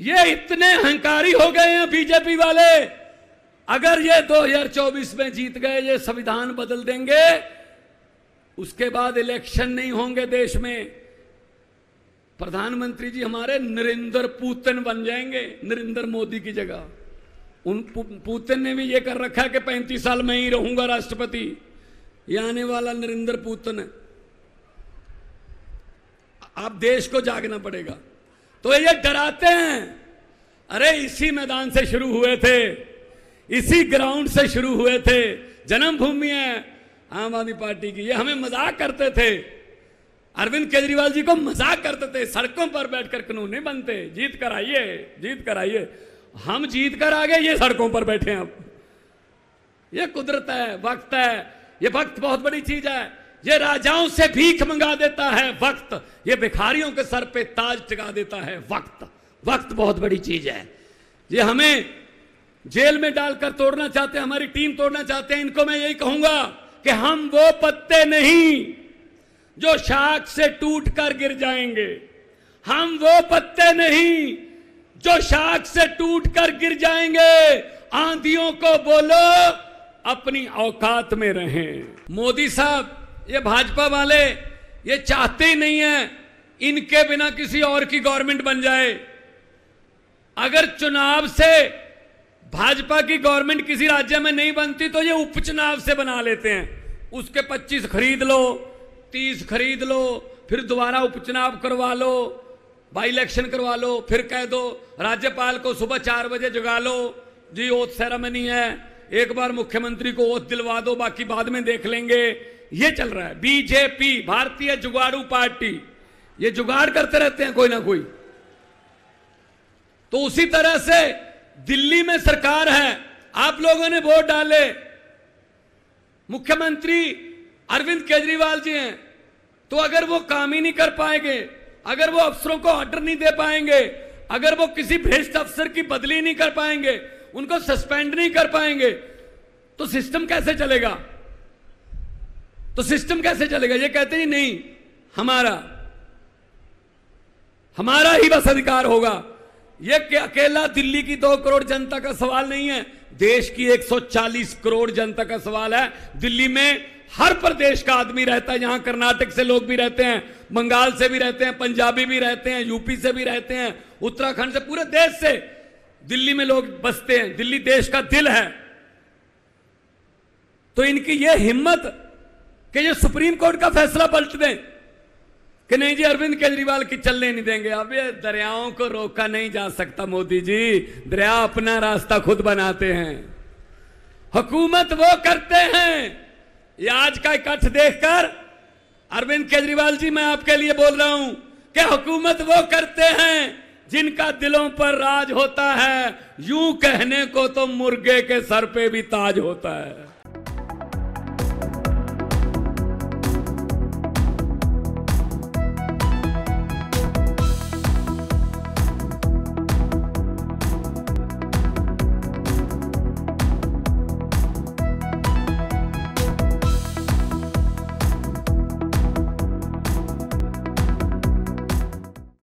ये इतने अहंकारी हो गए हैं बीजेपी वाले अगर ये 2024 में जीत गए ये संविधान बदल देंगे उसके बाद इलेक्शन नहीं होंगे देश में प्रधानमंत्री जी हमारे नरेंद्र पुतिन बन जाएंगे नरेंद्र मोदी की जगह उन पुतिन ने भी ये कर रखा है कि पैंतीस साल मैं ही रहूंगा राष्ट्रपति ये आने वाला नरेंद्र पूतन आप देश को जागना पड़ेगा तो ये डराते हैं अरे इसी मैदान से शुरू हुए थे इसी ग्राउंड से शुरू हुए थे जन्मभूमि है आम आदमी पार्टी की ये हमें मजाक करते थे अरविंद केजरीवाल जी को मजाक करते थे सड़कों पर बैठकर कानून नहीं बनते जीत कर आइए जीत कर आइए हम जीत कर आ गए ये सड़कों पर बैठे हैं अब ये कुदरत है वक्त है ये वक्त बहुत बड़ी चीज है ये राजाओं से भीख मंगा देता है वक्त ये भिखारियों के सर पे ताज टिका देता है वक्त वक्त बहुत बड़ी चीज है ये हमें जेल में डालकर तोड़ना चाहते हैं हमारी टीम तोड़ना चाहते हैं इनको मैं यही कहूंगा कि हम वो पत्ते नहीं जो शाख से टूट कर गिर जाएंगे हम वो पत्ते नहीं जो शाख से टूट कर गिर जाएंगे आंधियों को बोलो अपनी औकात में रहें मोदी साहब ये भाजपा वाले ये चाहते ही नहीं है इनके बिना किसी और की गवर्नमेंट बन जाए अगर चुनाव से भाजपा की गवर्नमेंट किसी राज्य में नहीं बनती तो ये उपचुनाव से बना लेते हैं उसके 25 खरीद लो 30 खरीद लो फिर दोबारा उपचुनाव करवा लो बाई इलेक्शन करवा लो फिर कह दो राज्यपाल को सुबह चार बजे जगा लो जी ओथ सेरामनी है एक बार मुख्यमंत्री को ओथ दिलवा दो बाकी बाद में देख लेंगे ये चल रहा है बीजेपी भारतीय जुगाड़ू पार्टी ये जुगाड़ करते रहते हैं कोई ना कोई तो उसी तरह से दिल्ली में सरकार है आप लोगों ने वोट डाले मुख्यमंत्री अरविंद केजरीवाल जी हैं तो अगर वो काम ही नहीं कर पाएंगे अगर वो अफसरों को ऑर्डर नहीं दे पाएंगे अगर वो किसी भ्रष्ट अफसर की बदली नहीं कर पाएंगे उनको सस्पेंड नहीं कर पाएंगे तो सिस्टम कैसे चलेगा तो सिस्टम कैसे चलेगा ये कहते ही नहीं हमारा हमारा ही बस अधिकार होगा ये अकेला दिल्ली की दो करोड़ जनता का सवाल नहीं है देश की 140 करोड़ जनता का सवाल है दिल्ली में हर प्रदेश का आदमी रहता है यहां कर्नाटक से लोग भी रहते हैं बंगाल से भी रहते हैं पंजाबी भी रहते हैं यूपी से भी रहते हैं उत्तराखंड से पूरे देश से दिल्ली में लोग बसते हैं दिल्ली देश का दिल है तो इनकी यह हिम्मत कि ये सुप्रीम कोर्ट का फैसला पलट दें कि नहीं जी अरविंद केजरीवाल की चलने नहीं देंगे अब ये दरियाओं को रोका नहीं जा सकता मोदी जी दरिया अपना रास्ता खुद बनाते हैं हुकूमत वो करते हैं ये आज का इकट्ठ देखकर अरविंद केजरीवाल जी मैं आपके लिए बोल रहा हूं कि हुकूमत वो करते हैं जिनका दिलों पर राज होता है यूं कहने को तो मुर्गे के सर पे भी ताज होता है